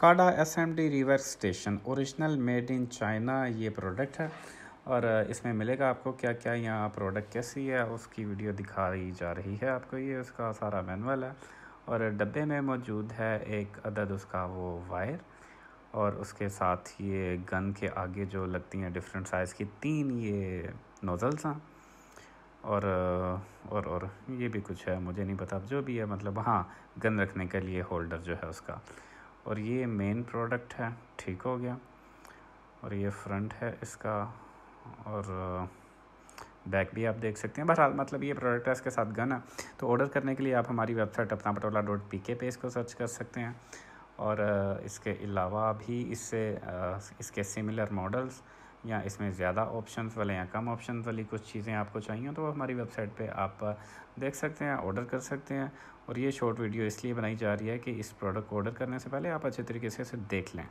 काडा S M D river station original made in China ये product है और इसमें मिलेगा आपको क्या क्या यहाँ प्रोडक्ट कैसी है उसकी वीडियो दिखाई जा रही है आपको ये उसका सारा मैनुअल है और डब्बे में मौजूद है एक अदद उसका वो वायर और उसके साथ ये गन के आगे जो लगती हैं डिफरेंट साइज़ की तीन ये नोज़ल्स हैं और और और ये भी कुछ है मुझे नहीं पता जो भी है मतलब हाँ गन रखने के लिए होल्डर जो है उसका और ये मेन प्रोडक्ट है ठीक हो गया और ये फ्रंट है इसका और बैक uh, भी आप देख सकते हैं बहरहाल मतलब ये प्रोडक्ट है इसके साथ गन है तो ऑर्डर करने के लिए आप हमारी वेबसाइट अपना पटोला डॉट पी के पे इसको सर्च कर सकते हैं और uh, इसके अलावा भी इससे uh, इसके सिमिलर मॉडल्स या इसमें ज़्यादा ऑप्शन वाले या कम ऑप्शन वाली कुछ चीज़ें आपको चाहिए तो वो हमारी वेबसाइट पे आप देख सकते हैं ऑर्डर कर सकते हैं और ये शॉर्ट वीडियो इसलिए बनाई जा रही है कि इस प्रोडक्ट को ऑर्डर करने से पहले आप अच्छे तरीके से इसे देख लें